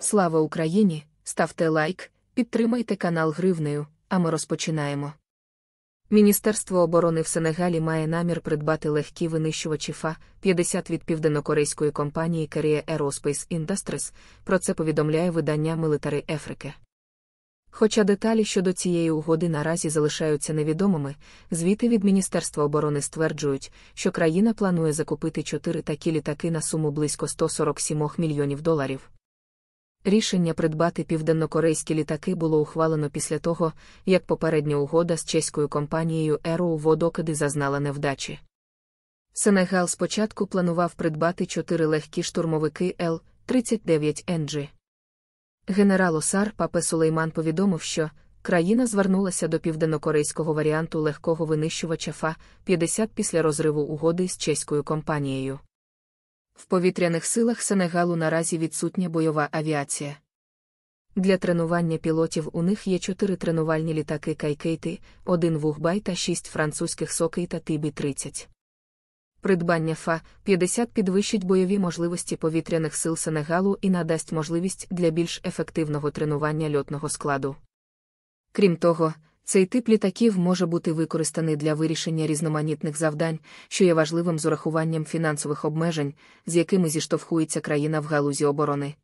Слава Україні! Ставте лайк, підтримайте канал Гривнею, а ми розпочинаємо. Міністерство оборони в Сенегалі має намір придбати легкі винищувачі Фа 50 від південнокорейської компанії Korea Aerospace Industries, Про це повідомляє видання Military Africa. Хоча деталі щодо цієї угоди наразі залишаються невідомими, звіти від Міністерства оборони стверджують, що країна планує закупити чотири такі літаки на суму близько 147 мільйонів доларів. Рішення придбати південнокорейські літаки було ухвалено після того, як попередня угода з чеською компанією Aero Водокиди зазнала невдачі. Сенегал спочатку планував придбати чотири легкі штурмовики Л 39 ng Генерал Осар Папе Сулейман повідомив, що країна звернулася до південнокорейського варіанту легкого винищувача Фа 50 після розриву угоди з чеською компанією. В повітряних силах Сенегалу наразі відсутня бойова авіація. Для тренування пілотів у них є чотири тренувальні літаки Кайкейти, один вугбай та шість французьких сокей та Тибі 30. Придбання Фа 50 підвищить бойові можливості повітряних сил Сенегалу і надасть можливість для більш ефективного тренування льотного складу. Крім того, цей тип літаків може бути використаний для вирішення різноманітних завдань, що є важливим з урахуванням фінансових обмежень, з якими зіштовхується країна в галузі оборони.